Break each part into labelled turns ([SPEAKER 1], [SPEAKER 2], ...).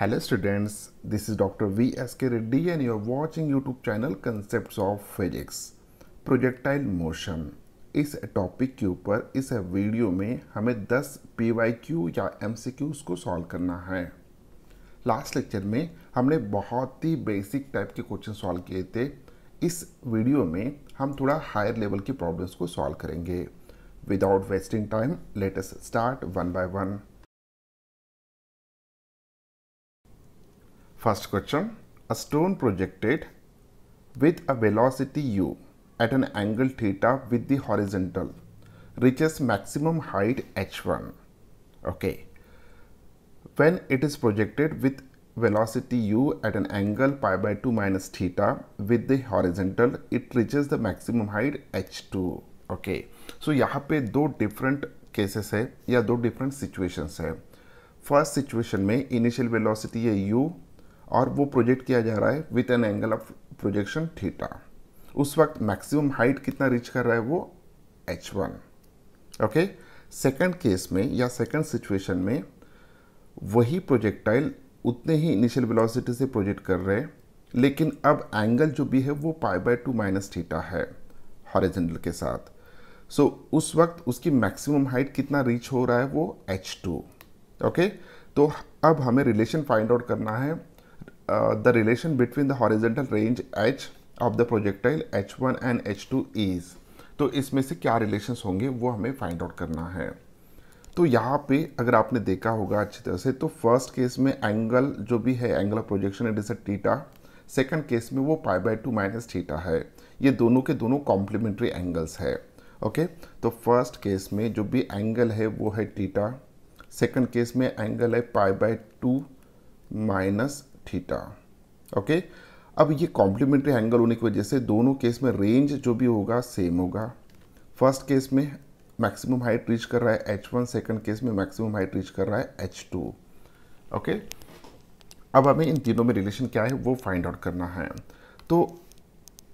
[SPEAKER 1] Hello students, this is Dr. V. S. K. Reddy and you are watching YouTube channel Concepts of Physics. Projectile motion इस topic के ऊपर इस video में हमें 10 P Y Q या M C Qs को solve करना है लास्ट लेक्चर में हमने बहुत ही बेसिक टाइप के क्वेश्चन सॉल्व किए थे इस वीडियो में हम थोड़ा हायर लेवल की प्रॉब्लम्स को सॉल्व करेंगे without wasting time let's start one by one First question, a stone projected with a velocity u at an angle theta with the horizontal reaches maximum height h1. Okay. When it is projected with velocity u at an angle pi by 2 minus theta with the horizontal, it reaches the maximum height h2. Okay. So यहाँ पे दो different cases है या दो different situations है. First situation में initial velocity है u और वो प्रोजेक्ट किया जा रहा है with an angle of projection theta उस वक्त मैक्सिमम हाइट कितना रीच कर रहा है वो H one okay second case में या सेकेंड सिचुएशन में वही प्रोजेक्टाइल उतने ही इनिशियल वेलोसिटी से प्रोजेक्ट कर रहे हैं लेकिन अब एंगल जो भी है वो pi by two minus theta है हॉरिजेंटल के साथ सो so, उस वक्त उसकी मैक्सिमम हाइट कितना रीच हो रहा है वो एच टू ओके तो अब हमें रिलेशन फाइंड आउट करना है uh, the relation between the horizontal range h of the projectile h1 and h2 is तो इसमें से क्या रिलेशंस होंगे वो हमें फाइंड आउट करना है तो यहाँ पे अगर आपने देखा होगा अच्छी तरह से तो फर्स्ट केस में एंगल जो भी है angle of projection it is a theta second case में वो pi by two minus theta है ये दोनों के दोनों कॉम्प्लीमेंट्री एंगल्स है ओके तो फर्स्ट केस में जो भी एंगल है वो है टीटा सेकेंड केस में एंगल है pi by two minus theta okay अब ये कॉम्प्लीमेंट्री एंगल होने की वजह से दोनों केस में रेंज जो भी होगा सेम होगा फर्स्ट केस में मैक्सिमम हाइट रीच कर रहा है एच वन सेकेंड केस में मैक्सिमम हाइट रीच कर रहा है एच टू ओके अब हमें इन तीनों में रिलेशन क्या है वो फाइंड आउट करना है तो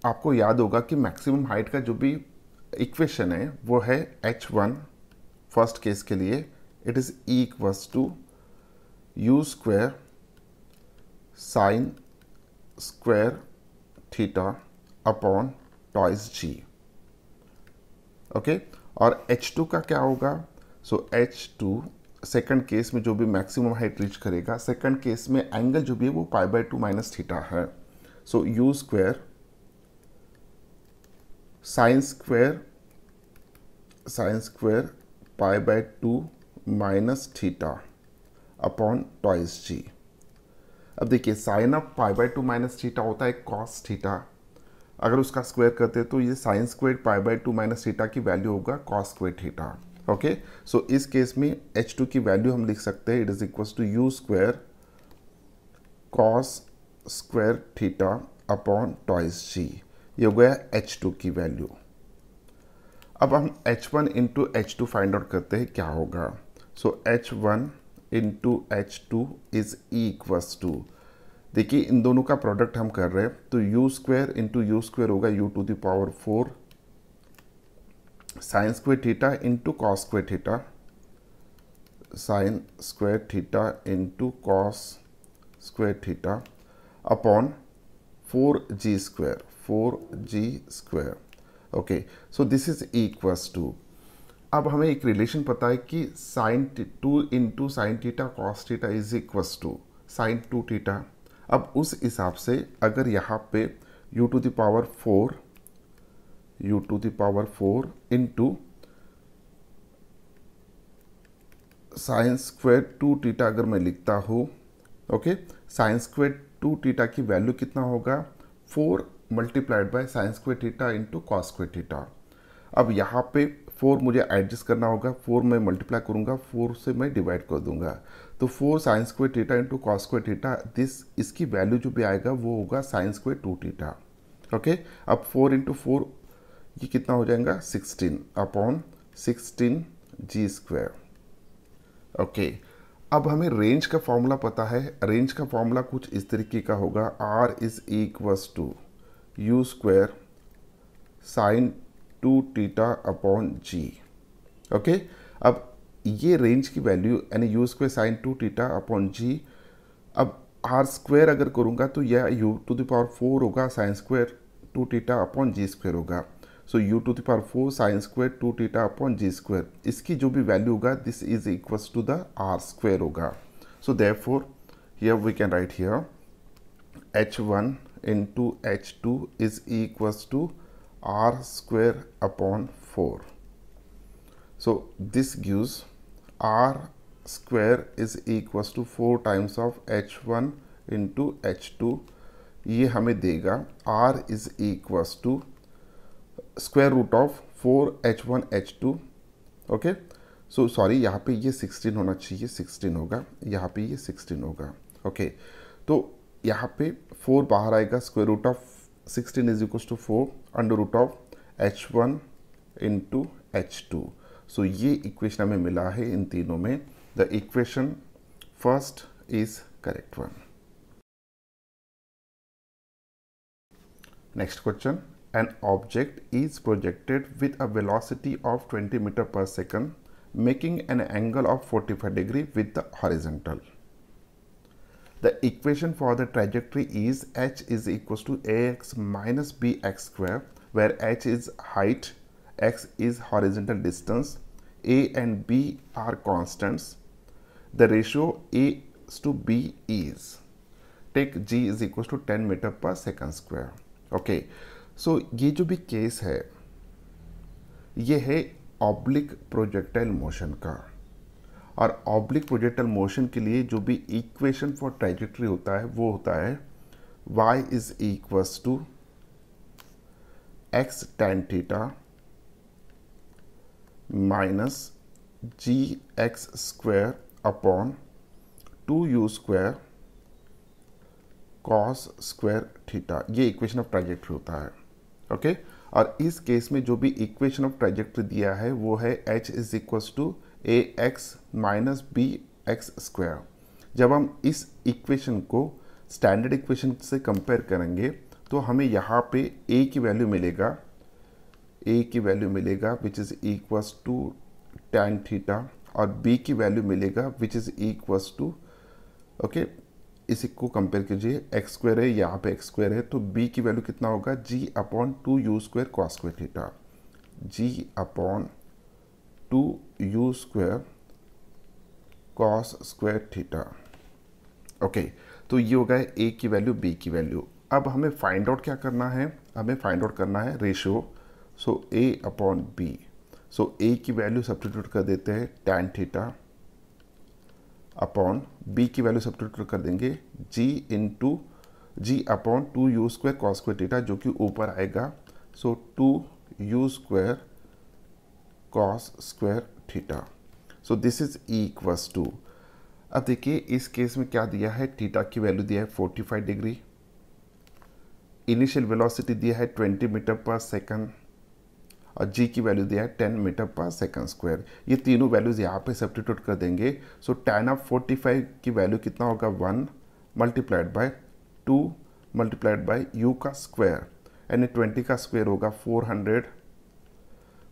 [SPEAKER 1] आपको याद होगा कि मैक्सिमम हाइट का जो भी इक्वेशन है वो है एच वन फर्स्ट केस के लिए it is equals to u square sine square theta upon twice g okay और एच टू का क्या होगा so H two second case में जो भी मैक्सिमम हाइट रीच करेगा सेकेंड केस में एंगल जो भी है वो pi by two minus theta है so u square sine square sine square pi by two minus theta upon twice g अब देखिए sine of pi by two minus theta होता है कॉस थीटा अगर उसका स्क्वायर करते हैं तो ये sine squared pi by two minus theta की वैल्यू होगा cos square theta okay so इस केस में एच टू की वैल्यू हम लिख सकते हैं it is equal to u square cos square theta upon twice g ये हो गया एच टू की वैल्यू अब हम H one into H two find out करते हैं क्या होगा so H one into H two is equals to देखिए इन दोनों का प्रोडक्ट हम कर रहे हैं तो u square into u square होगा u to the power four sine square theta into cos square theta sine square theta into cos square theta upon four g square four g square okay so this is equals to अब हमें एक relation पता है कि sine two into sine theta cos theta is equals to sine two theta अब उस हिसाब से अगर यहाँ पे u to the power four u to the power four into sines square two theta अगर मैं लिखता हूँ okay sines square two theta की वैल्यू कितना होगा four multiplied by sines square theta into cos square theta अब यहाँ पे फोर मुझे एडजस्ट करना होगा फोर मैं मल्टीप्लाई करूंगा फोर से मैं डिवाइड कर दूंगा तो four sines square theta into cos square theta this इसकी वैल्यू जो भी आएगा वो होगा sines square two theta okay अब फोर इंटू फोर ये कितना हो जाएगा sixteen upon sixteen g square okay अब हमें रेंज का फॉर्मूला पता है रेंज का फॉर्मूला कुछ इस तरीके का होगा R is equals to u square sine two theta upon g okay अब ये रेंज की वैल्यू यानी u square sine two theta upon g अब आर स्क्वेयर अगर करूँगा तो यह यू टू दावर फोर होगा sine square two theta upon g square होगा so u to the power four sine square two theta upon g square इसकी जो भी वैल्यू होगा this is equals to the R square होगा so therefore here we can write here H one to H two is equals to r square upon 4 so this gives r square is equals to 4 times of h1 into h2 ये हमें देगा r is equals to square root of four H one H two okay so sorry यहाँ पे ये sixteen होना चाहिए sixteen होगा यहाँ पे ये सिक्सटीन होगा ओके okay. तो यहाँ पे फोर बाहर आएगा square root of 16 is equals to 4 under root of h1 into h2 so ye equation hame mila hai in teenon mein the equation first is correct one next question an object is projected with a velocity of 20 meter per second making an angle of 45 degree with the horizontal the equation for the trajectory is h is equals to ax minus bx square where h is height x is horizontal distance a and b are constants the ratio a to b is take g is equals to 10 meter per second square okay so ये case भी case है ये oblique projectile motion का और oblique projectile motion के लिए जो भी इक्वेशन फॉर ट्रेजेक्ट्री होता है वो होता है y is equals to x tan theta minus g x square upon two u square cos square theta ये इक्वेशन ऑफ ट्राजेक्ट्री होता है ओके okay? और इस केस में जो भी इक्वेशन ऑफ ट्राजेक्ट्री दिया है वो है h is equals to a x minus b x square जब हम इस इक्वेशन को स्टैंडर्ड इक्वेशन से कंपेयर करेंगे तो हमें यहाँ पे ए की वैल्यू मिलेगा ए की वैल्यू मिलेगा which is equals to tan theta और बी की वैल्यू मिलेगा which is equals to okay इसी को कंपेयर कीजिए एक्स स्क्वायर है यहाँ पे एक्स स्क्वायर है तो बी की वैल्यू कितना होगा g upon two u square cos square theta g upon two u square cos square theta okay तो ये हो गया ए की वैल्यू बी की वैल्यू अब हमें फाइंड आउट क्या करना है हमें फाइंड आउट करना है ratio so a upon b so a की वैल्यू सब्सटीट्यूट कर देते हैं टेन थीटा अपॉन बी की वैल्यू सब्सटीट्यूट कर देंगे g into g upon two u square cos square theta जो कि ऊपर आएगा so two u square cos square theta so this is equals to अब देखिए इस केस में क्या दिया है थीटा की वैल्यू दिया है 45 डिग्री इनिशियल वेलोसिटी दिया है 20 मीटर पर सेकंड और जी की वैल्यू दिया है 10 मीटर पर सेकंड स्क्वायर ये तीनों वैल्यूज़ यहाँ पे सब्टीट्यूट कर देंगे सो टेन ऑफ फोर्टी की वैल्यू कितना होगा one multiplied by two multiplied by u का स्क्वायर यानी 20 का स्क्वायर होगा 400 hundred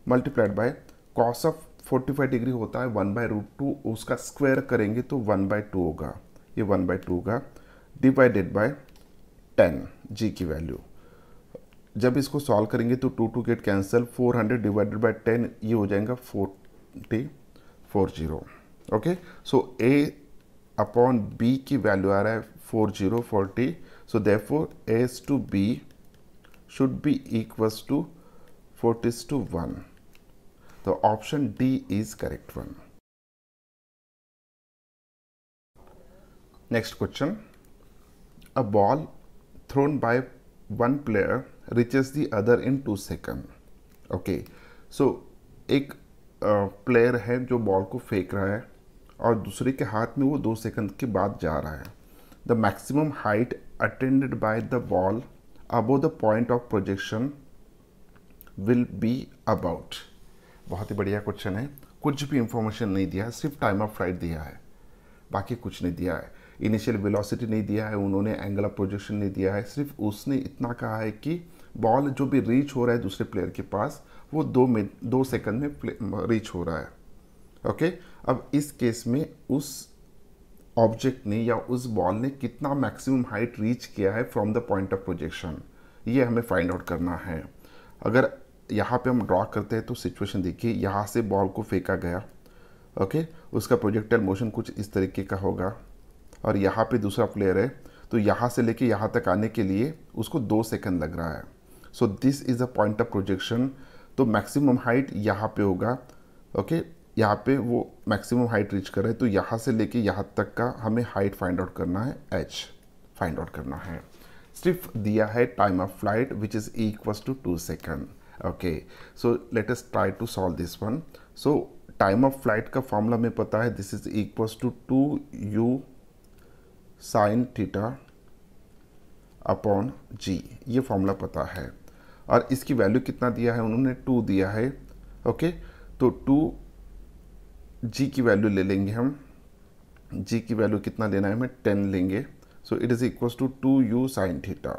[SPEAKER 1] multiplied by cos of 45 degree होता है वन बाई रूट टू उसका स्क्वायर करेंगे तो वन बाय टू होगा ये वन बाय टू होगा डिवाइडेड बाय टेन जी की वैल्यू जब इसको सॉल्व करेंगे तो two two get cancel 400 divided by 10 ये हो जाएगा forty four zero okay so a upon b की वैल्यू आ रहा है four zero forty so four as to b should be equals to forty to one तो option D is correct one next question a ball thrown by one player reaches the other in two second okay so एक player है जो ball को फेंक रहा है और दूसरे के हाथ में वो दो सेकंड के बाद जा रहा है the maximum height attended by the ball above the point of projection will be about बहुत ही बढ़िया क्वेश्चन है कुछ भी इंफॉर्मेशन नहीं दिया है सिर्फ टाइम ऑफ फ्लाइट दिया है बाकी कुछ नहीं दिया है इनिशियल वेलोसिटी नहीं दिया है उन्होंने एंगल ऑफ प्रोजेक्शन नहीं दिया है सिर्फ उसने इतना कहा है कि बॉल जो भी रीच हो रहा है दूसरे प्लेयर के पास वो दो में दो सेकंड में रीच हो रहा है ओके अब इस केस में उस ऑब्जेक्ट ने या उस बॉल ने कितना मैक्सिमम हाइट रीच किया है from the point of projection ये हमें फाइंड आउट करना है अगर यहाँ पे हम ड्रॉ करते हैं तो सिचुएशन देखिए यहाँ से बॉल को फेंका गया ओके उसका प्रोजेक्टल मोशन कुछ इस तरीके का होगा और यहाँ पे दूसरा प्लेयर है तो यहाँ से लेके यहाँ तक आने के लिए उसको दो सेकंड लग रहा है so this is a point of projection तो मैक्सिमम हाइट यहाँ पे होगा ओके यहाँ पे वो मैक्सिमम हाइट रीच कर रहे हैं तो यहाँ से लेके यहाँ तक का हमें हाइट फाइंड आउट करना है एच फाइंड आउट करना है सिर्फ दिया है time of flight which is equals to two second okay so let us try to solve this one so time of flight का फॉर्मूला हमें पता है this is equals to two u sine theta upon g ये formula पता है और इसकी value कितना दिया है उन्होंने टू दिया है ओके तो टू जी की वैल्यू ले लेंगे हम जी की वैल्यू कितना लेना है हमें टेन लेंगे so it is equals to two u sine theta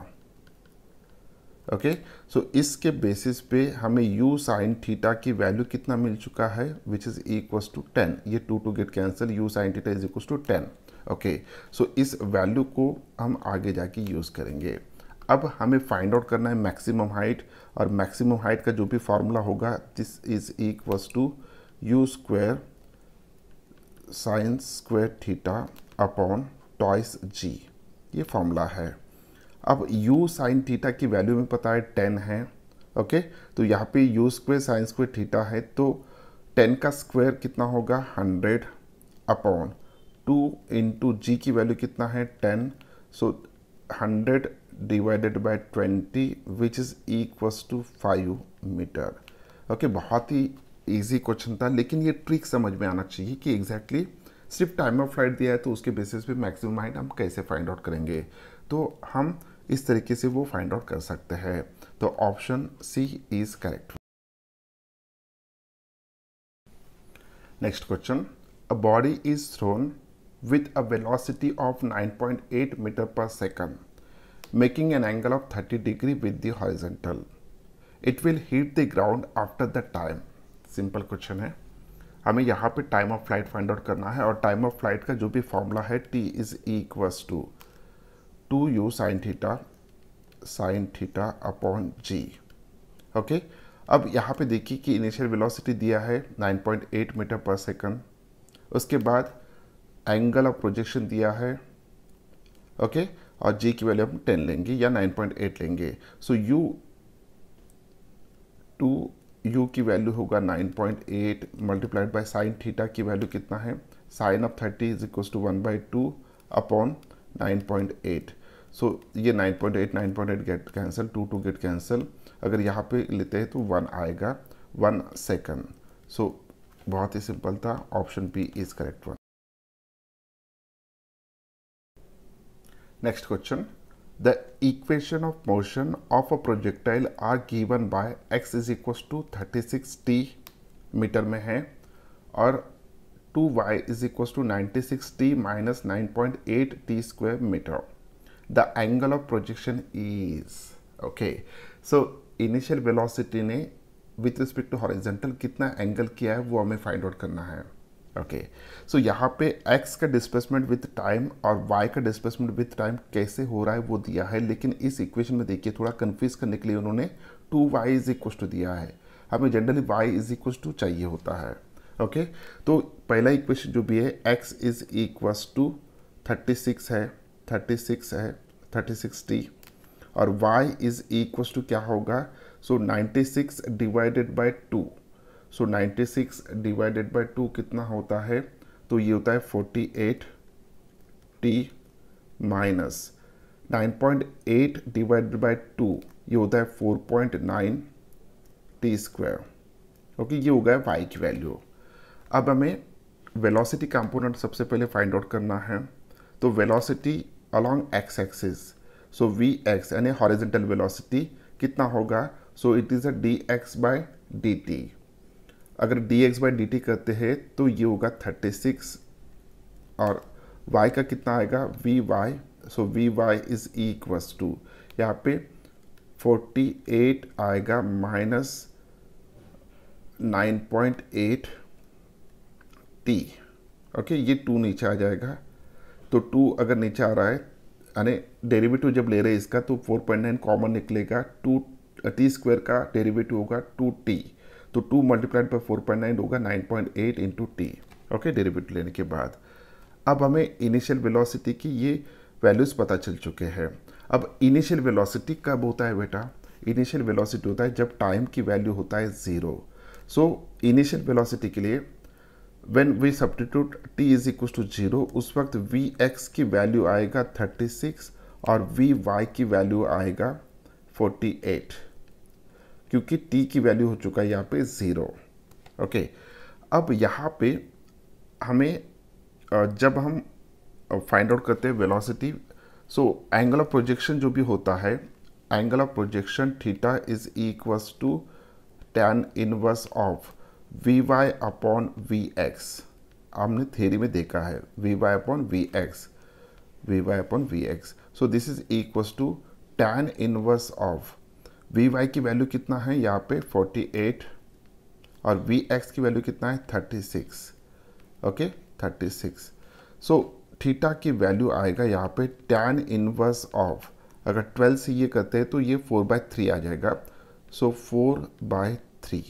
[SPEAKER 1] okay so इसके बेसिस पे हमें यू साइन थीटा की वैल्यू कितना मिल चुका है which is equals to ten ये two two get cancel u sine theta is equals to ten okay so इस वैल्यू को हम आगे जाके यूज़ करेंगे अब हमें फाइंड आउट करना है मैक्सिमम हाइट और मैक्सिमम हाइट का जो भी फार्मूला होगा this is equals to u square sine square theta upon twice g ये फॉर्मूला है अब u साइन थीटा की वैल्यू में पता है टेन है ओके तो यहाँ पे u square sine square theta है तो टेन का स्क्वायर कितना होगा hundred upon two into g की वैल्यू कितना है ten so hundred divided by twenty which is equals to five metre okay बहुत ही इजी क्वेश्चन था लेकिन ये ट्रिक समझ में आना चाहिए कि एग्जैक्टली exactly सिर्फ टाइम ऑफ फ्लाइट दिया है तो उसके बेसिस पे मैक्सिमम हाइट हम कैसे फाइंड आउट करेंगे तो हम इस तरीके से वो फाइंड आउट कर सकते हैं तो option C is correct next question a body is thrown with a velocity of 9.8 metre per second making an angle of 30 degree with the horizontal. It will hit the ground after the time simple question है हमें यहाँ पे time of flight find out करना है और time of flight का जो भी फॉर्मूला है T is equals to two u sin theta sin theta upon g okay अब यहाँ पे देखिए कि इनिशियल वेलोसिटी दिया है 9.8 मीटर पर सेकंड उसके बाद एंगल ऑफ प्रोजेक्शन दिया है ओके okay? और जी की वैल्यू हम 10 लेंगे या 9.8 लेंगे सो यू टू यू की वैल्यू होगा 9.8 point multiplied by sine theta की वैल्यू कितना है sine of 30 is equal to one by two upon 9.8 so so, ये 9.8 9.8 get cancel two two get cancel अगर यहाँ पे लेते हैं तो वन आएगा वन सेकंड सो बहुत ही सिंपल था option B is correct one next question the equation of motion of a projectile are given by x is equal to thirty six t metre में है और two two y is equal ninety six t minus nine point eight t square metre the angle of projection is okay so initial velocity ने with respect to horizontal कितना angle किया है वो हमें find out करना है okay सो यहाँ पे एक्स का डिस्प्लेसमेंट विथ टाइम और वाई का डिस्प्लेसमेंट विथ टाइम कैसे हो रहा है वो दिया है लेकिन इस इक्वेशन में देखिए थोड़ा कन्फ्यूज करने के लिए उन्होंने two y is equal to दिया है हमें generally y is equal to चाहिए होता है ओके तो पहला इक्वेशन जो भी है x is equals to thirty six है थर्टी सिक्स है थर्टी सिक्स टी और y इज इक्वस टू क्या होगा so ninety six divided by two so ninety six divided by two कितना होता है तो ये होता है forty eight t minus nine point eight divided by two ये होता है four point nine t square okay ये हो गया वाई की वैल्यू अब हमें वेलोसिटी कंपोनेंट सबसे पहले फाइंड आउट करना है तो velocity along x axis so v x यानी हॉरिजेंटल वेलोसिटी कितना होगा so it is a d x by d t अगर d x by d t करते हैं तो ये होगा थर्टी सिक्स और वाई का कितना आएगा v y so v y is equals to यहाँ पे फोर्टी एट आएगा minus nine point eight t okay ये टू नीचे आ जाएगा तो टू अगर नीचे आ रहा है यानी डेरिवेटिव जब ले रहे हैं इसका तो फोर पॉइंट नाइन कॉमन निकलेगा टू टी स्क्वायर का डेरिवेटिव होगा टू टी तो टू मल्टीप्लाइड पर फोर पॉइंट नाइन होगा nine point eight into t okay derivative लेने के बाद अब हमें इनिशियल वेलोसिटी की ये वैल्यूज़ पता चल चुके हैं अब इनिशियल वेलोसिटी कब होता है बेटा इनिशियल वेलोसिटी होता है जब टाइम की वैल्यू होता है ज़ीरो सो इनिशियल वेलोसिटी के लिए when we substitute t is equal to zero उस वक्त वी एक्स की वैल्यू आएगा थर्टी सिक्स और वी वाई की वैल्यू आएगा फोर्टी एट क्योंकि टी की वैल्यू हो चुका है यहाँ पे ज़ीरो ओके okay. अब यहाँ पे हमें जब हम फाइंड आउट करते हैं velocity so angle of projection जो भी होता है angle of projection theta is equals to tan inverse of v y upon v x आपने थेरी में देखा है v y upon v x v y upon v x so this is equals to tan inverse of v y की value कितना है यहाँ पे 48 और वी एक्स की वैल्यू कितना है 36 okay okay? 36 so so, theta की वैल्यू आएगा यहाँ पे टैन इनवर्स ऑफ अगर 12 से ये करते हैं तो ये 4 बाय थ्री आ जाएगा so four by three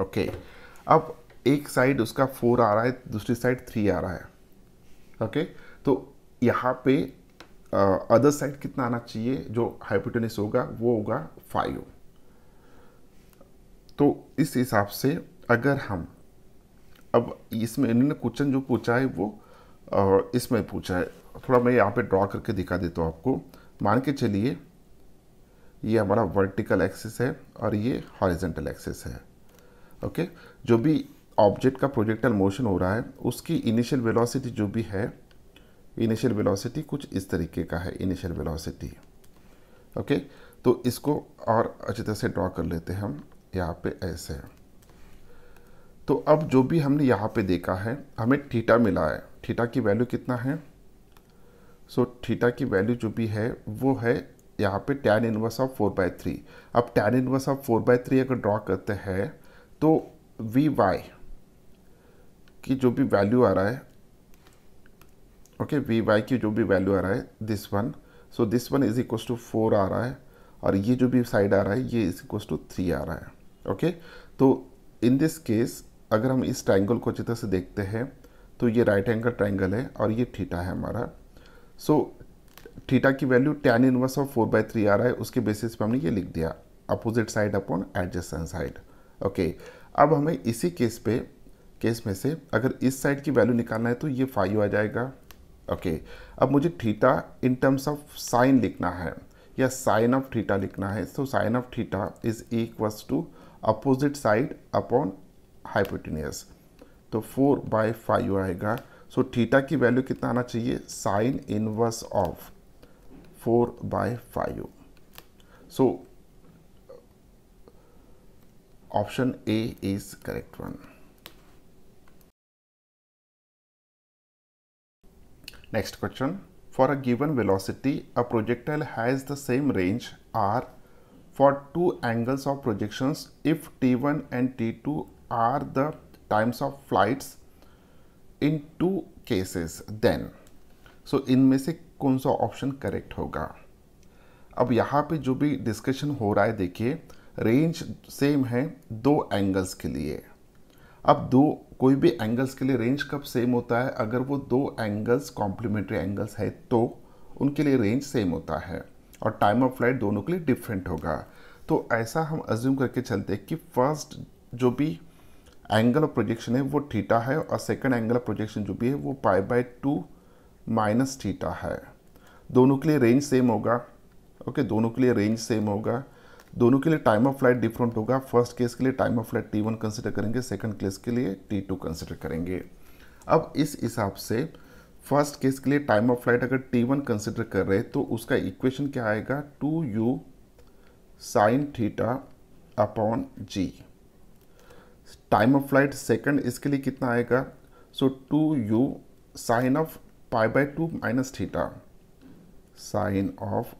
[SPEAKER 1] okay अब एक साइड उसका फोर आ रहा है दूसरी साइड थ्री आ रहा है ओके तो यहाँ पे अदर साइड कितना आना चाहिए जो हाइपोटेनिस होगा वो होगा फाइव तो इस हिसाब से अगर हम अब इसमें इन्होंने क्वेश्चन जो पूछा है वो इसमें पूछा है थोड़ा मैं यहाँ पे ड्रॉ करके दिखा देता हूँ आपको मान के चलिए ये हमारा वर्टिकल एक्सिस है और ये हॉरिजेंटल एक्सिस है ओके जो भी ऑब्जेक्ट का प्रोजेक्टल मोशन हो रहा है उसकी इनिशियल वेलोसिटी जो भी है इनिशियल वेलोसिटी कुछ इस तरीके का है इनिशियल वेलोसिटी ओके तो इसको और अच्छी तरह से ड्रॉ कर लेते हैं हम यहाँ पे ऐसे तो अब जो भी हमने यहाँ पे देखा है हमें थीटा मिला है थीटा की वैल्यू कितना है सो so, थीटा की वैल्यू जो भी है वो है यहाँ पे tan inverse of four by three अब tan inverse of four by three अगर ड्रॉ करते हैं तो वी वाई की जो भी वैल्यू आ रहा है ओके वी वाई की जो भी वैल्यू आ रहा है this one so this one is equal to four आ रहा है और ये जो भी साइड आ रहा है ये इज इक्व टू थ्री आ रहा है ओके तो इन दिस केस अगर हम इस ट्राइंगल को अच्छी तरह से देखते हैं तो ये राइट एंगल ट्राइंगल है और ये थीटा है हमारा सो so, थीटा की value tan inverse of four by three आ रहा है उसके बेसिस पर हमने ये लिख दिया opposite side upon adjacent side okay अब हमें इसी केस पे केस में से अगर इस साइड की वैल्यू निकालना है तो ये फाइव आ जाएगा ओके अब मुझे theta in terms of sine लिखना है या साइन ऑफ थीटा लिखना है so sine of theta is equals to opposite side upon hypotenuse तो फोर बाय फाइव आएगा सो so, थीटा की वैल्यू कितना आना चाहिए sine inverse of four by five so Option A is correct one. Next question. For a given velocity, a projectile has the same range r for two angles of projections if t1 and t2 are the times of flights in two cases then so so, इनमें से कौन सा option correct होगा अब यहाँ पे जो भी डिस्कशन हो रहा है देखिए रेंज सेम है दो एंगल्स के लिए अब दो कोई भी एंगल्स के लिए रेंज कब सेम होता है अगर वो दो एंगल्स कॉम्प्लीमेंट्री एंगल्स है तो उनके लिए रेंज सेम होता है और टाइम ऑफ फ्लाइट दोनों के लिए डिफरेंट होगा तो ऐसा हम अज्यूम करके चलते हैं कि फर्स्ट जो भी एंगल ऑफ प्रोजेक्शन है वो थीटा है और सेकंड एंगल ऑफ प्रोजेक्शन जो भी है वो pi by two minus theta है दोनों के लिए रेंज सेम होगा ओके दोनों के लिए रेंज सेम होगा दोनों के लिए टाइम ऑफ फ्लाइट डिफरेंट होगा फर्स्ट केस के लिए time of flight t one consider करेंगे सेकेंड केस के लिए टी टू कंसिडर करेंगे अब इस हिसाब से फर्स्ट केस के लिए टाइम ऑफ फ्लाइट अगर टी वन कंसिडर कर रहे तो उसका इक्वेशन क्या आएगा two u sine theta upon g time of flight second इसके लिए कितना आएगा so two u sine of pi by two minus theta sine of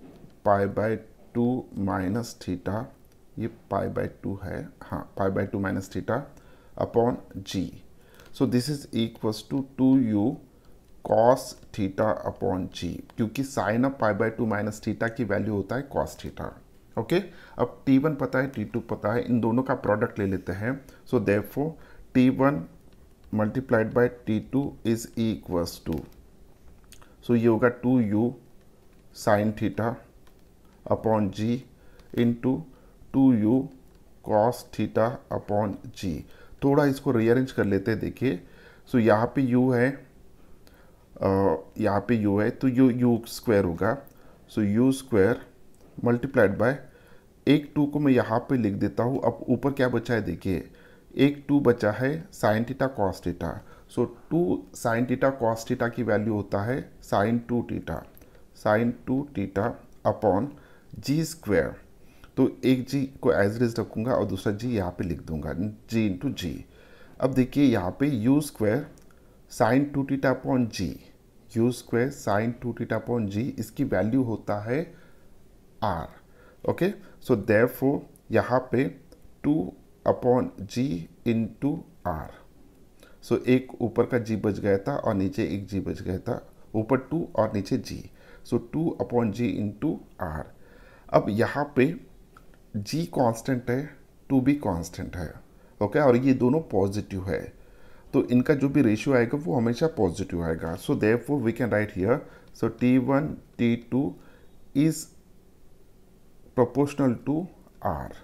[SPEAKER 1] pi by two minus theta ये पाई बाय टू है हाँ pi by two minus theta upon g so this is equals to two u cos theta upon g क्योंकि sine of pi by two minus theta की value होता है cos theta okay अब t one पता है T to पता है इन दोनों का प्रोडक्ट ले लेते हैं so therefore t one multiplied by t two is equals to so ये होगा two u sine theta upon g into two u cos theta upon g थोड़ा इसको रीअरेंज कर लेते हैं देखिए सो so, यहाँ पे u है यहाँ पे u है तो u u स्क्वायर होगा so so, u square multiplied by एक टू को मैं यहाँ पे लिख देता हूँ अब ऊपर क्या बचा है देखिए एक टू बचा है sign theta cos theta so to sign theta cos theta की वैल्यू होता है sign two theta sign two theta upon जी स्क्वायर तो एक जी को एज इट इज रखूँगा और दूसरा जी यहाँ पे लिख दूंगा जी इंटू जी अब देखिए यहाँ पे u square sine two theta point g u square sine two theta point g इसकी वैल्यू होता है R okay so therefore यहाँ पे two upon g into R so एक ऊपर का जी बच गया था और नीचे एक जी बच गया था ऊपर टू और नीचे g so two upon g into R अब यहाँ पे जी कांस्टेंट है टू बी कांस्टेंट है ओके और ये दोनों पॉजिटिव है तो इनका जो भी रेशियो आएगा वो हमेशा पॉजिटिव आएगा so therefore we can write here so t one t two is proportional to R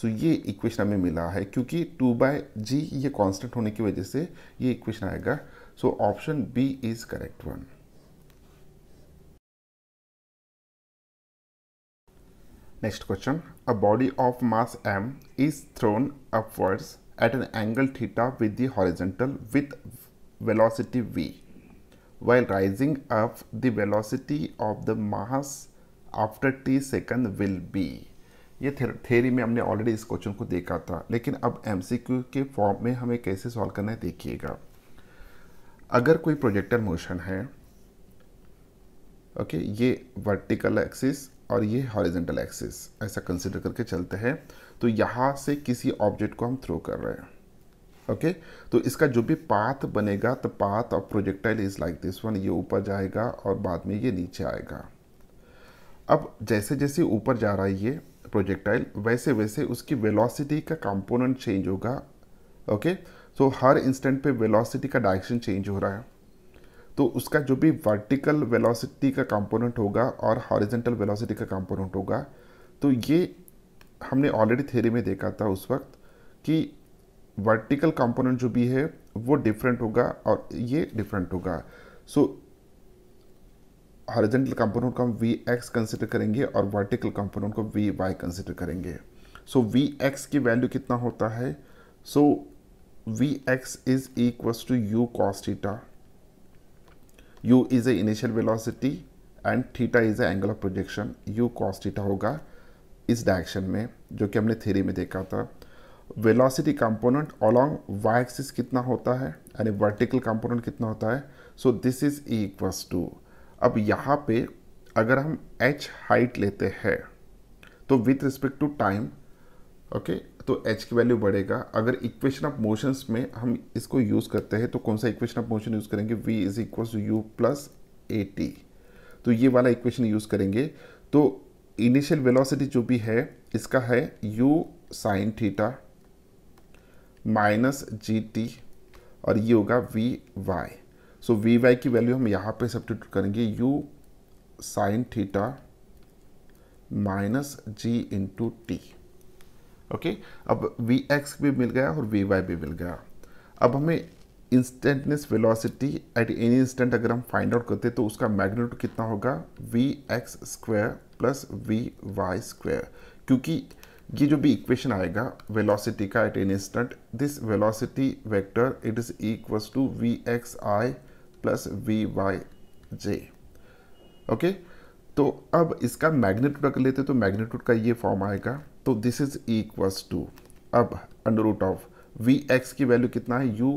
[SPEAKER 1] so ये इक्वेशन हमें मिला है क्योंकि टू बाय जी ये कांस्टेंट होने की वजह से ये इक्वेशन आएगा so option B is correct one next question a body of mass m is thrown upwards at an angle theta with the horizontal with velocity v while rising up the velocity of the mass after t second will be ये theory में हमने already इस question को देखा था लेकिन अब M के फॉर्म में हमें कैसे सॉल्व करना है देखिएगा अगर कोई projector motion okay okay okay, ये वर्टिकल एक्सिस और ये हॉरिजेंटल एक्सिस ऐसा कंसिडर करके चलते हैं तो यहाँ से किसी ऑब्जेक्ट को हम थ्रो कर रहे हैं ओके okay? तो इसका जो भी पाथ बनेगा तो path of projectile is like this one ये ऊपर जाएगा और बाद में ये नीचे आएगा अब जैसे जैसे ऊपर जा रहा है ये प्रोजेक्टाइल वैसे वैसे उसकी वेलोसिटी का कंपोनेंट चेंज होगा ओके okay? सो तो so, हर इंस्टेंट पे वेलोसिटी का डायरेक्शन चेंज हो रहा है तो उसका जो भी वर्टिकल वेलोसिटी का कंपोनेंट होगा और हॉरिजेंटल वेलोसिटी का कंपोनेंट होगा तो ये हमने ऑलरेडी थेरी में देखा था उस वक्त कि वर्टिकल कंपोनेंट जो भी है वो डिफरेंट होगा और ये डिफरेंट होगा सो हॉरिजेंटल कंपोनेंट को हम वी एक्स कंसिडर करेंगे और वर्टिकल कंपोनेंट को वी वाई कंसिडर करेंगे सो वी एक्स की वैल्यू कितना होता है so v x is equals to u cos theta u is a initial velocity and theta is a angle of projection u cos theta होगा इस direction में जो कि हमने थ्योरी में देखा था velocity component along y axis कितना होता है यानी वर्टिकल कंपोनेंट कितना होता है so this is equals to अब यहाँ पे अगर हम h हाइट लेते हैं तो with respect to time okay तो एच की वैल्यू बढ़ेगा अगर इक्वेशन ऑफ मोशंस में हम इसको यूज़ करते हैं तो कौन सा इक्वेशन ऑफ मोशन यूज़ करेंगे v is equals to u plus a t तो ये वाला इक्वेशन यूज़ करेंगे तो इनिशियल वेलोसिटी जो भी है इसका है u sine theta minus g t और ये होगा v y so v y की वैल्यू हम यहाँ पे सब्सटीट्यूट करेंगे u sine theta minus g into t okay अब वी एक्स भी मिल गया और वी वाई भी मिल गया अब हमें instantaneous velocity at any instant अगर हम फाइंड आउट करते तो उसका मैग्नीट्यूड कितना होगा v x square plus v y square क्योंकि ये जो भी इक्वेशन आएगा वेलोसिटी का at any instant this velocity vector it is equals to v x i plus v y j okay तो अब इसका मैग्नीट्यूड अगर लेते तो मैग्नीट्यूड का ये फॉर्म आएगा तो दिस इज इक्वल्स टू अब under root of v x की वैल्यू कितना है यू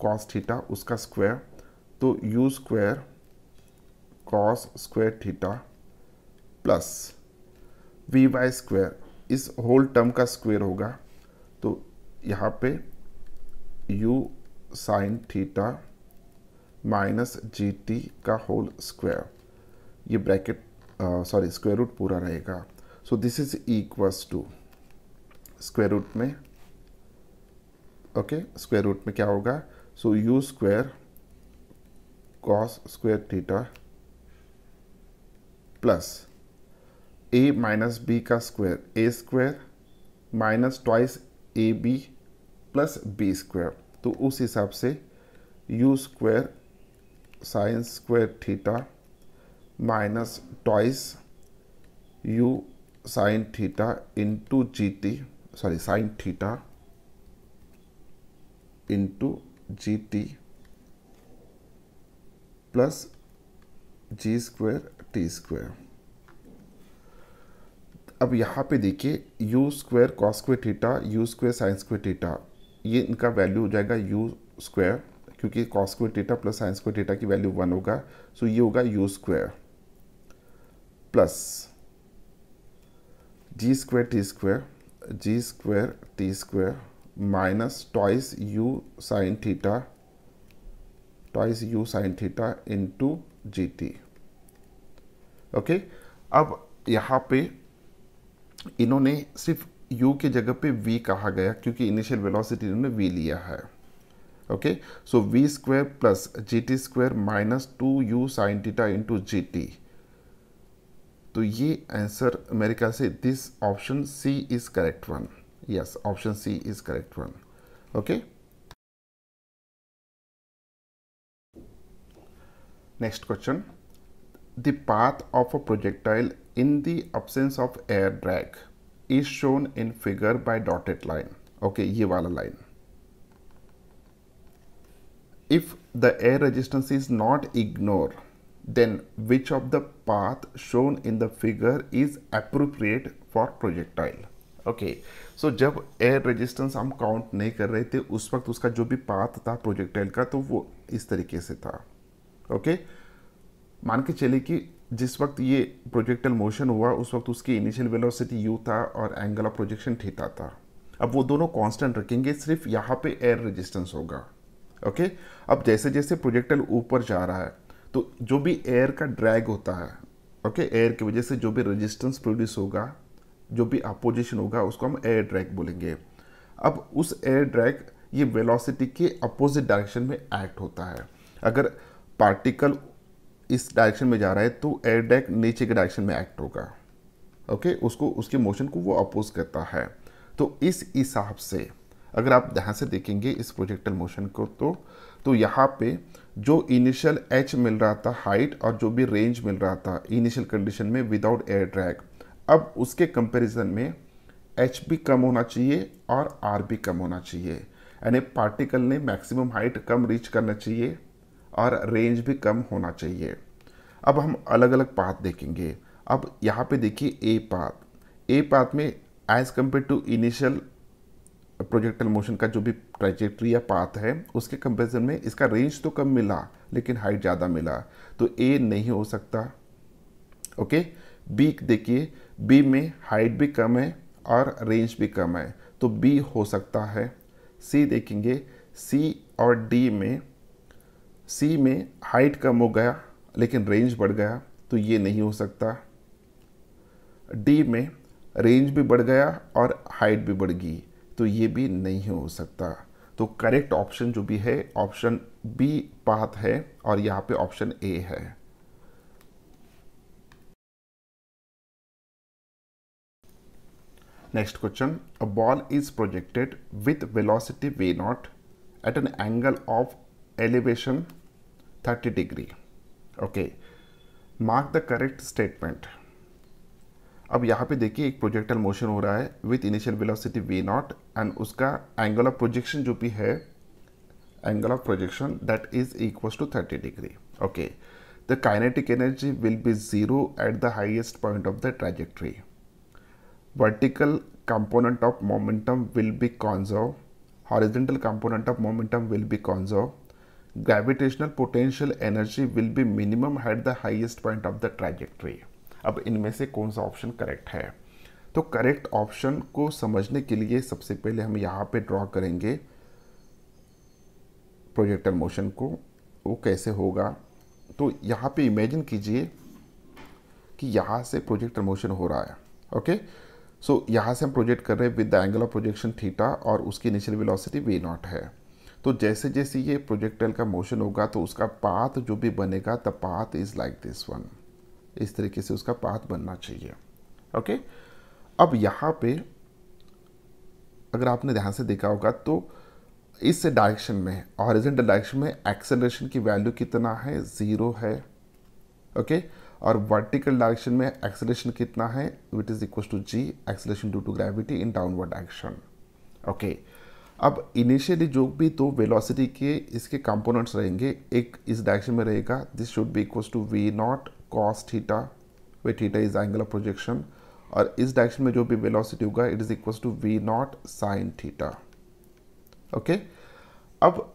[SPEAKER 1] कॉस थीटा उसका स्क्वायर तो u square cos square theta plus v y square इस होल टर्म का स्क्वायर होगा तो यहाँ पे u sine theta minus g t का होल स्क्वायर ये ब्रैकेट सॉरी स्क्वायर रूट पूरा रहेगा so this is equals to square root में ओके स्क्वायर रूट में क्या होगा so u square cos square theta plus a minus b का square a square minus twice a b plus b square तो उस हिसाब से u square sine square theta minus twice u sine theta into g t sorry sine theta into g t plus g square t square अब यहाँ पे देखिए u square cos square theta u square sine square theta ये इनका value हो जाएगा you square क्योंकि cos square theta plus sine square theta की वैल्यू वन होगा सो ये होगा u square plus g square t square g square t square minus twice u sine theta twice u sine theta into g t okay अब यहाँ पे इन्होंने सिर्फ u के जगह पे v कहा गया क्योंकि इनिशियल वेलोसिटी इन्होंने v लिया है okay so v square plus g t square minus two u sine theta into g t तो ये आंसर अमेरिका से this option C is correct one yes option C is correct one okay next question the path of a projectile in the absence of air drag is shown in figure by dotted line okay ये वाला line if the air resistance is not ignore then which of the path shown in the figure is appropriate for projectile okay so so, जब air resistance हम count नहीं कर रहे थे उस वक्त उसका जो भी पाथ था प्रोजेक्टाइल का तो वो इस तरीके से था ओके okay? मान के चले कि जिस वक्त ये प्रोजेक्टाइल मोशन हुआ उस वक्त उसकी इनिशियल वेलोसिटी यू था और एंगल ऑफ प्रोजेक्शन थीटा था अब वो दोनों कांस्टेंट रखेंगे सिर्फ यहाँ पे एयर रेजिस्टेंस होगा ओके okay? अब जैसे जैसे प्रोजेक्टाइल ऊपर जा रहा है तो जो भी एयर का ड्रैग होता है ओके एयर की वजह से जो भी रेजिस्टेंस प्रोड्यूस होगा जो भी अपोजिशन होगा उसको हम एयर ड्रैग बोलेंगे अब उस एयर ड्रैग ये वेलोसिटी के अपोजिट डायरेक्शन में एक्ट होता है अगर पार्टिकल इस डायरेक्शन में जा रहा है तो एयर ड्रैग नीचे के डायरेक्शन में एक्ट होगा ओके उसको उसके मोशन को वो अपोज करता है तो इस हिसाब से अगर आप ध्यान से देखेंगे इस प्रोजेक्टल मोशन को तो तो यहाँ पे जो इनिशियल एच मिल रहा था हाइट और जो भी रेंज मिल रहा था इनिशियल कंडीशन में विदाउट एयर ड्रैग अब उसके कंपैरिजन में एच भी कम होना चाहिए और आर भी कम होना चाहिए यानी पार्टिकल ने मैक्सिमम हाइट कम रीच करना चाहिए और रेंज भी कम होना चाहिए अब हम अलग अलग पाथ देखेंगे अब यहाँ पे देखिए ए पाथ ए पाथ में as compare to initial projectile motion का जो भी ट्रेजेक्ट्री या पाथ है उसके कंपेरिजन में इसका रेंज तो कम मिला लेकिन हाइट ज़्यादा मिला तो ए नहीं हो सकता ओके बी देखिए बी में हाइट भी कम है और रेंज भी कम है तो बी हो सकता है सी देखेंगे सी और डी में सी में हाइट कम हो गया लेकिन रेंज बढ़ गया तो ये नहीं हो सकता डी में रेंज भी बढ़ गया और हाइट भी बढ़ गई तो ये भी नहीं हो सकता तो करेक्ट ऑप्शन जो भी है ऑप्शन बी पाथ है और यहाँ पे ऑप्शन ए है next question a ball is projected with velocity v not at an angle of elevation 30 degree okay mark the correct statement अब यहाँ पे देखिए एक प्रोजेक्टल मोशन हो रहा है with initial velocity v not and उसका एंगल ऑफ प्रोजेक्शन जो भी है angle of projection that is equal to thirty degree okay the kinetic energy will be zero at the highest point of the trajectory vertical component of momentum will be conserve horizontal component of momentum will be conserve gravitational potential energy will be minimum at the highest point of the trajectory अब इनमें से कौन सा option correct है तो correct option को समझने के लिए सबसे पहले हम यहाँ पे ड्रॉ करेंगे प्रोजेक्टर मोशन को वो कैसे होगा तो यहाँ पे इमेजिन कीजिए कि यहाँ से प्रोजेक्टर मोशन हो रहा है ओके सो so, यहाँ से हम प्रोजेक्ट कर रहे हैं with the angle of projection theta और उसकी इनिशियल वेलोसिटी वी नॉट है तो जैसे जैसे ये प्रोजेक्टाइल का मोशन होगा तो उसका पाथ जो भी बनेगा the path is like this one इस तरीके से उसका पाथ बनना चाहिए ओके okay? अब यहाँ पे अगर आपने ध्यान से देखा होगा तो इस डायरेक्शन में ऑरिजेंटल डायरेक्शन में एक्सेलरेशन की वैल्यू कितना है ज़ीरो है ओके और वर्टिकल डायरेक्शन में एक्सेलेशन कितना है which is equal to g acceleration due to gravity in downward direction okay अब इनिशियली जो भी तो वेलोसिटी के इसके कंपोनेंट्स रहेंगे एक इस डायरेक्शन में रहेगा this should be equal to v not cos theta where theta is angle of projection और इस डायरेक्शन में जो भी वेलोसिटी होगा it is equal to v not sine theta okay अब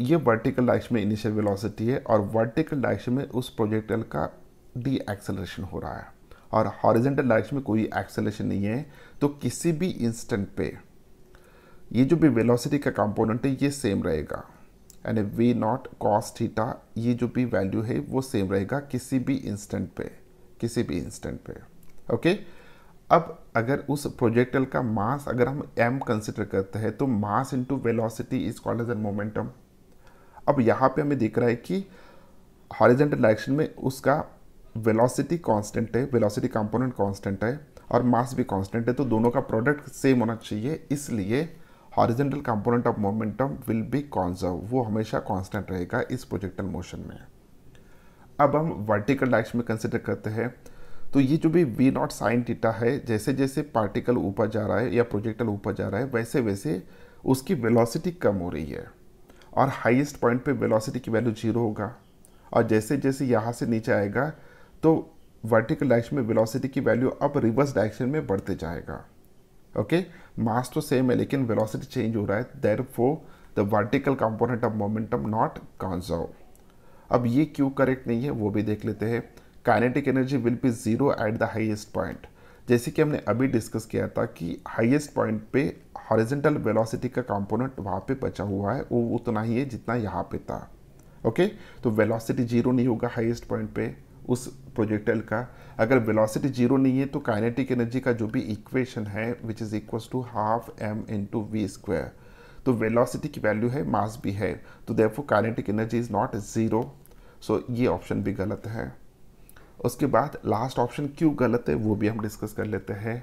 [SPEAKER 1] ये वर्टिकल डायरेक्शन में इनिशियल वेलोसिटी है और वर्टिकल डायरेक्शन में उस प्रोजेक्टल का डी एक्सेलरेशन हो रहा है और हॉरिजेंटल डायरेक्शन में कोई एक्सेलेशन नहीं है तो किसी भी इंस्टेंट पे ये जो भी वेलोसिटी का कंपोनेंट है ये सेम रहेगा यानी वी नॉट कॉस थीटा ये जो भी वैल्यू है वो सेम रहेगा किसी भी इंस्टेंट पे किसी भी इंस्टेंट पे ओके okay? अब अगर उस प्रोजेक्टल का मास अगर हम एम कंसिडर करते हैं तो mass into velocity is called as an momentum अब यहाँ पे हमें दिख रहा है कि हॉरिजेंटल डायरेक्शन में उसका वेलोसिटी कांस्टेंट है वेलोसिटी कंपोनेंट कांस्टेंट है और मास भी कांस्टेंट है तो दोनों का प्रोडक्ट सेम होना चाहिए इसलिए horizontal component of momentum will be conserve वो हमेशा कांस्टेंट रहेगा इस प्रोजेक्टल मोशन में अब हम वर्टिकल डायरेक्शन में कंसिडर करते हैं तो ये जो भी वी नॉट साइन टीटा है जैसे जैसे पार्टिकल ऊपर जा रहा है या प्रोजेक्टल ऊपर जा रहा है वैसे वैसे उसकी वेलोसिटी कम हो रही है और हाईएस्ट पॉइंट पे वेलोसिटी की वैल्यू जीरो होगा और जैसे जैसे यहाँ से नीचे आएगा तो वर्टिकल डायरेक्शन में वेलोसिटी की वैल्यू अब रिवर्स डायरेक्शन में बढ़ते जाएगा ओके मास तो सेम है लेकिन वेलोसिटी चेंज हो रहा है therefore the vertical component of momentum not conserve अब ये क्यों करेक्ट नहीं है वो भी देख लेते हैं kinetic energy will be zero at the highest point जैसे कि हमने अभी डिस्कस किया था कि हाईएस्ट पॉइंट पे हॉरिजेंटल वेलोसिटी का कंपोनेंट वहाँ पे बचा हुआ है वो उतना ही है जितना यहाँ पे था ओके तो वेलोसिटी जीरो नहीं होगा हाईएस्ट पॉइंट पे उस प्रोजेक्टाइल का अगर वेलोसिटी जीरो नहीं है तो काइनेटिक एनर्जी का जो भी इक्वेशन है which is equal to half m into v square तो वेलोसिटी की वैल्यू है मास भी है तो therefore kinetic energy is not zero so ये ऑप्शन भी गलत है उसके बाद लास्ट ऑप्शन क्यों गलत है वो भी हम डिस्कस कर लेते हैं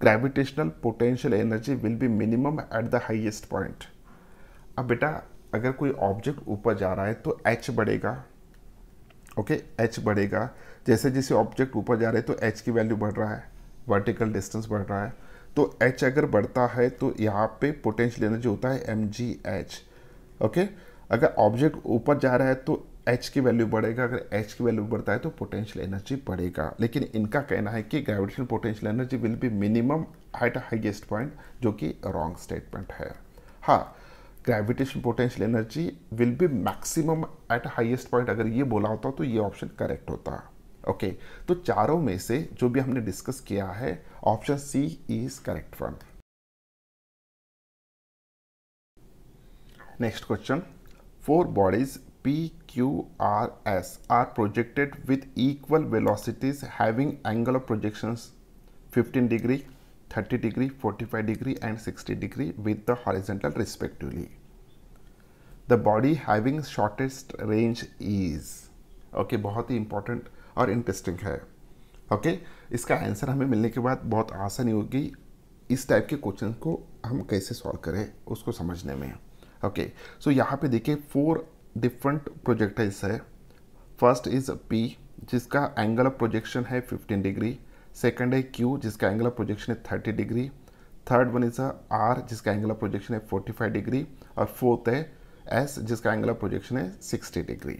[SPEAKER 1] gravitational potential energy will be minimum at the highest point अब बेटा अगर कोई ऑब्जेक्ट ऊपर जा रहा है तो एच बढ़ेगा ओके okay, एच बढ़ेगा जैसे जैसे ऑब्जेक्ट ऊपर जा रहे हैं तो एच की वैल्यू बढ़ रहा है वर्टिकल डिस्टेंस बढ़ रहा है तो एच अगर बढ़ता है तो यहाँ पे पोटेंशियल एनर्जी होता है एम जी एच ओके अगर ऑब्जेक्ट ऊपर जा रहा है तो एच की वैल्यू बढ़ेगा अगर एच की वैल्यू बढ़ता है तो पोटेंशियल एनर्जी बढ़ेगा लेकिन इनका कहना है कि gravitation potential energy will be minimum at highest point जो कि रॉन्ग स्टेटमेंट है हाँ gravitation potential energy will be maximum at highest point अगर ये बोला होता तो ये ऑप्शन करेक्ट होता ओके okay, तो चारों में से जो भी हमने डिस्कस किया है option C is correct one next question four bodies P Q R S are projected with equal velocities having angle of projection fifteen degree thirty degree forty five degree and sixty degree with the horizontal respectively the body having shortest range is okay बहुत ही important और interesting है okay okay? इसका answer हमें मिलने के बाद बहुत आसानी होगी इस टाइप के क्वेश्चन को हम कैसे सॉल्व करें उसको समझने में ओके सो यहाँ पे देखिए फोर डिफरेंट प्रोजेक्टाइज है फर्स्ट इज पी जिसका एंगल ऑफ प्रोजेक्शन है 15 डिग्री सेकंड है क्यू जिसका एंगल ऑफ प्रोजेक्शन है 30 degree third one is R जिसका एंगल ऑफ प्रोजेक्शन है 45 डिग्री और फोर्थ है एस जिसका एंगल ऑफ प्रोजेक्शन है 60 डिग्री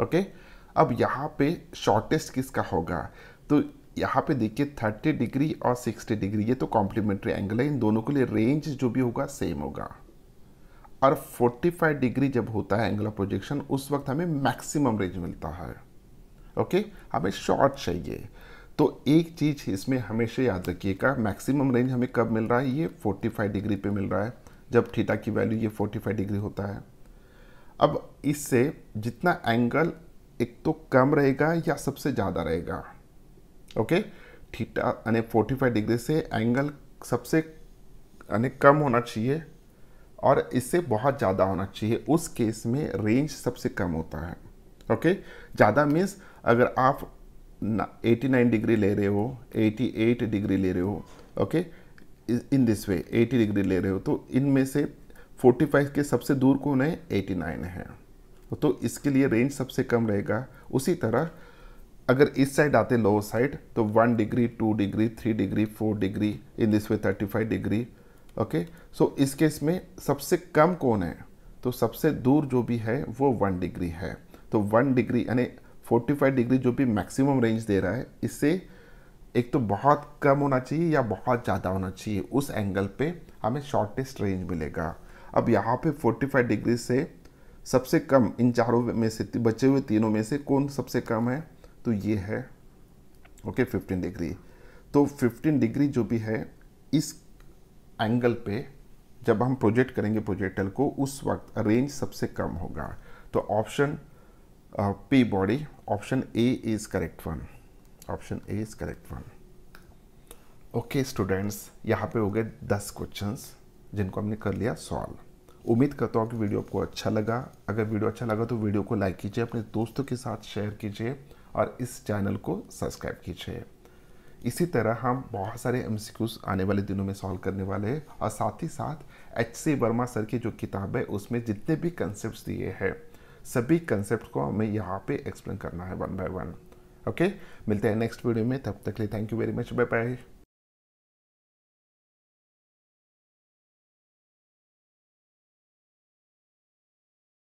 [SPEAKER 1] ओके okay? अब यहाँ पे शॉर्टेस्ट किसका होगा तो यहाँ पे देखिए 30 डिग्री और 60 डिग्री ये तो कॉम्प्लीमेंट्री एंगल है इन दोनों के लिए रेंज जो भी होगा सेम होगा और 45 डिग्री जब होता है एंगल ऑफ प्रोजेक्शन उस वक्त हमें मैक्सिमम रेंज मिलता है ओके हमें शॉर्ट चाहिए तो एक चीज़ इसमें हमेशा याद रखिएगा मैक्सिमम रेंज हमें कब मिल रहा है ये 45 डिग्री पे मिल रहा है जब थीटा की वैल्यू ये 45 डिग्री होता है अब इससे जितना एंगल एक तो कम रहेगा या सबसे ज़्यादा रहेगा ओके थीटा यानी 45 डिग्री से एंगल सबसे यानी कम होना चाहिए और इससे बहुत ज़्यादा होना चाहिए उस केस में रेंज सबसे कम होता है ओके ज़्यादा मीन्स अगर आप 89 डिग्री ले रहे हो 88 डिग्री ले रहे हो okay in this way 80 degree ले रहे हो तो इनमें से 45 के सबसे दूर कौन है 89 है तो इसके लिए रेंज सबसे कम रहेगा उसी तरह अगर इस साइड आते लोअर साइड तो one degree two degree three degree four degree in this way thirty five degree okay so इस केस में सबसे कम कौन है तो सबसे दूर जो भी है वो वन डिग्री है तो वन डिग्री यानी फोर्टी फाइव डिग्री जो भी मैक्सिमम रेंज दे रहा है इससे एक तो बहुत कम होना चाहिए या बहुत ज़्यादा होना चाहिए उस एंगल पे हमें शॉर्टेस्ट रेंज मिलेगा अब यहाँ पे 45 डिग्री से सबसे कम इन चारों में से बचे हुए तीनों में से कौन सबसे कम है तो ये है ओके okay, 15 डिग्री तो 15 डिग्री जो भी है इस एंगल पे जब हम प्रोजेक्ट करेंगे प्रोजेक्टल को उस वक्त रेंज सबसे कम होगा तो option P body option A is correct one option A is correct one okay students यहाँ पे हो गए दस क्वेश्चंस जिनको हमने कर लिया सॉल्व उम्मीद करता हूँ कि वीडियो आपको अच्छा लगा अगर वीडियो अच्छा लगा तो वीडियो को लाइक कीजिए अपने दोस्तों के साथ शेयर कीजिए और इस चैनल को सब्सक्राइब कीजिए इसी तरह हम बहुत सारे एम आने वाले दिनों में सॉल्व करने वाले हैं और साथ ही साथ एच सी वर्मा सर की जो किताब है उसमें जितने भी कंसेप्ट दिए हैं सभी कंसेप्ट को हमें यहाँ पे एक्सप्लेन करना है वन बाय वन ओके मिलते हैं नेक्स्ट वीडियो में तब तक लिए thank you very much bye bye